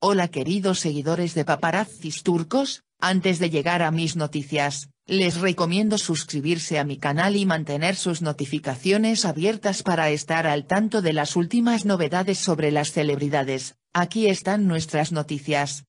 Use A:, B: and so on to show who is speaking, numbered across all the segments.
A: Hola queridos seguidores de paparazzis turcos, antes de llegar a mis noticias, les recomiendo suscribirse a mi canal y mantener sus notificaciones abiertas para estar al tanto de las últimas novedades sobre las celebridades, aquí están nuestras noticias.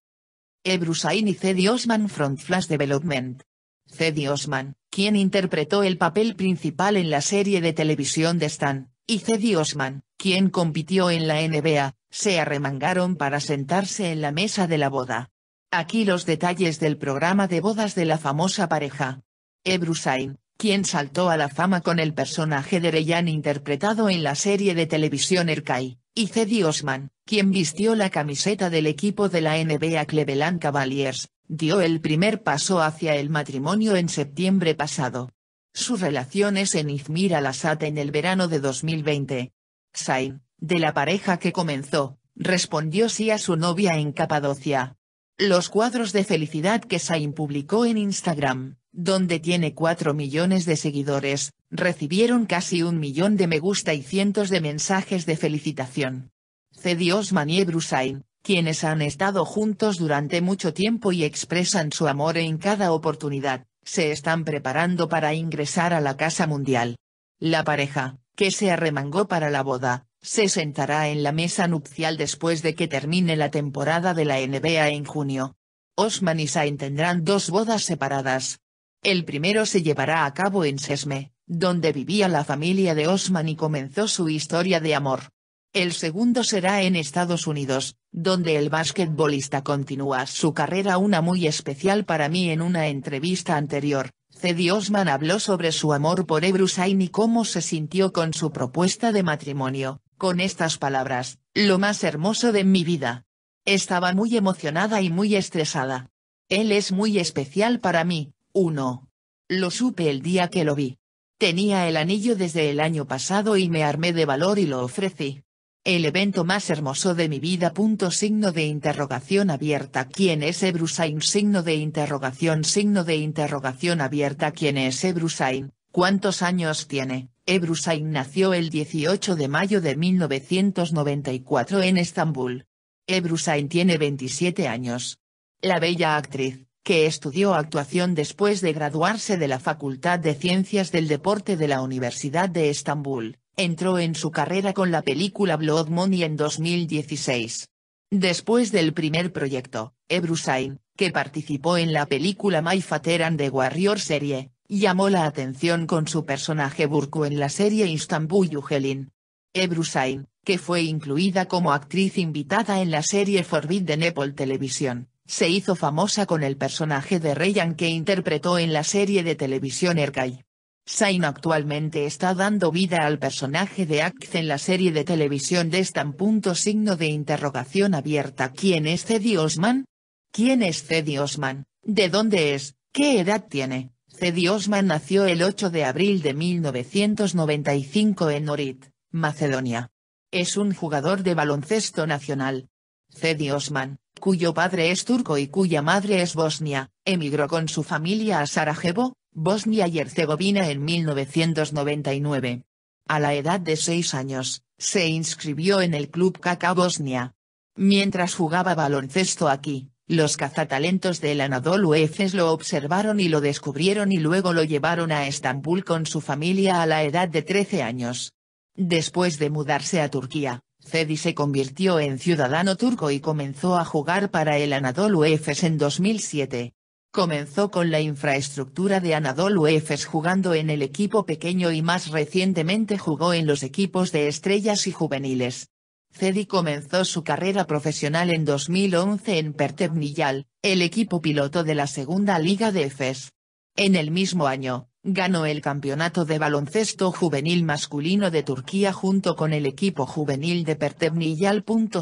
A: Ebru Sain y Cedi Osman Front Flash Development. Cedi Osman, quien interpretó el papel principal en la serie de televisión de Stan, y Cedi Osman, quien compitió en la NBA, se arremangaron para sentarse en la mesa de la boda. Aquí los detalles del programa de bodas de la famosa pareja. Ebru Sain, quien saltó a la fama con el personaje de Reyan interpretado en la serie de televisión Erkay, y Cedi Osman, quien vistió la camiseta del equipo de la NBA Cleveland Cavaliers, dio el primer paso hacia el matrimonio en septiembre pasado. Su relación es en Izmir al-Assad en el verano de 2020. Sain, de la pareja que comenzó, respondió sí a su novia en Capadocia. Los cuadros de felicidad que Sain publicó en Instagram, donde tiene cuatro millones de seguidores, recibieron casi un millón de me gusta y cientos de mensajes de felicitación. Cedi Osman y Brusain, quienes han estado juntos durante mucho tiempo y expresan su amor en cada oportunidad, se están preparando para ingresar a la Casa Mundial. La pareja, que se arremangó para la boda, se sentará en la mesa nupcial después de que termine la temporada de la NBA en junio. Osman y Sain tendrán dos bodas separadas. El primero se llevará a cabo en Sesme, donde vivía la familia de Osman y comenzó su historia de amor. El segundo será en Estados Unidos, donde el basquetbolista continúa su carrera una muy especial para mí en una entrevista anterior. Cedi Osman habló sobre su amor por Ebru Sain y cómo se sintió con su propuesta de matrimonio, con estas palabras, lo más hermoso de mi vida. Estaba muy emocionada y muy estresada. Él es muy especial para mí, uno. Lo supe el día que lo vi. Tenía el anillo desde el año pasado y me armé de valor y lo ofrecí. El evento más hermoso de mi vida. signo de interrogación abierta. ¿Quién es Ebrusain? Signo de interrogación. Signo de interrogación abierta. ¿Quién es Ebrusain? ¿Cuántos años tiene? Ebrusain nació el 18 de mayo de 1994 en Estambul. Ebrusain tiene 27 años. La bella actriz, que estudió actuación después de graduarse de la Facultad de Ciencias del Deporte de la Universidad de Estambul, entró en su carrera con la película Blood Money en 2016. Después del primer proyecto, Ebrusain, que participó en la película My Father and the Warrior serie, llamó la atención con su personaje Burku en la serie Istanbul Yücelin. Ebru Sain, que fue incluida como actriz invitada en la serie Forbidden Apple Televisión, se hizo famosa con el personaje de Ryan que interpretó en la serie de televisión Erkay. Sain actualmente está dando vida al personaje de Axe en la serie de televisión de Stan. Signo de interrogación abierta ¿Quién es Cedi Osman? ¿Quién es Cedi Osman? ¿De dónde es? ¿Qué edad tiene? Cedi Osman nació el 8 de abril de 1995 en Norit, Macedonia. Es un jugador de baloncesto nacional. Cedi Osman, cuyo padre es turco y cuya madre es bosnia, emigró con su familia a Sarajevo, Bosnia y Herzegovina en 1999. A la edad de seis años, se inscribió en el club KK Bosnia. Mientras jugaba baloncesto aquí, los cazatalentos del Anadolu Efes lo observaron y lo descubrieron y luego lo llevaron a Estambul con su familia a la edad de 13 años. Después de mudarse a Turquía, Cedi se convirtió en ciudadano turco y comenzó a jugar para el Anadolu Efes en 2007. Comenzó con la infraestructura de Anadolu Efes jugando en el equipo pequeño y más recientemente jugó en los equipos de estrellas y juveniles. Cedi comenzó su carrera profesional en 2011 en Pertevniyal, el equipo piloto de la Segunda Liga de Efes. En el mismo año, ganó el campeonato de baloncesto juvenil masculino de Turquía junto con el equipo juvenil de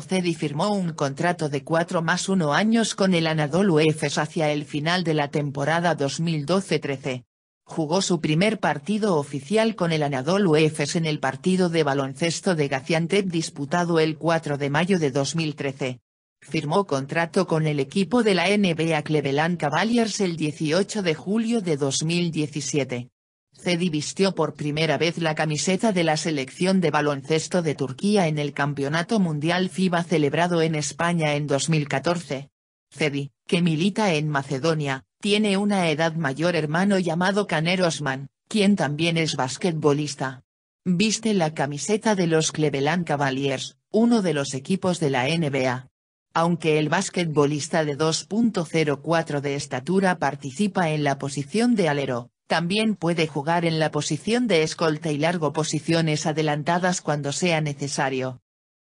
A: Cedi firmó un contrato de 4 más 1 años con el Anadolu Efes hacia el final de la temporada 2012-13. Jugó su primer partido oficial con el Anadolu Efes en el partido de baloncesto de Gaziantep disputado el 4 de mayo de 2013. Firmó contrato con el equipo de la NBA Cleveland Cavaliers el 18 de julio de 2017. Cedi vistió por primera vez la camiseta de la selección de baloncesto de Turquía en el Campeonato Mundial FIBA celebrado en España en 2014. Cedi, que milita en Macedonia, tiene una edad mayor hermano llamado Caner Osman, quien también es basquetbolista. Viste la camiseta de los Cleveland Cavaliers, uno de los equipos de la NBA. Aunque el basquetbolista de 2.04 de estatura participa en la posición de alero, también puede jugar en la posición de escolta y largo posiciones adelantadas cuando sea necesario.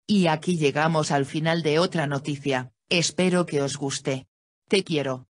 A: Y aquí llegamos al final de otra noticia, espero que os guste. Te quiero.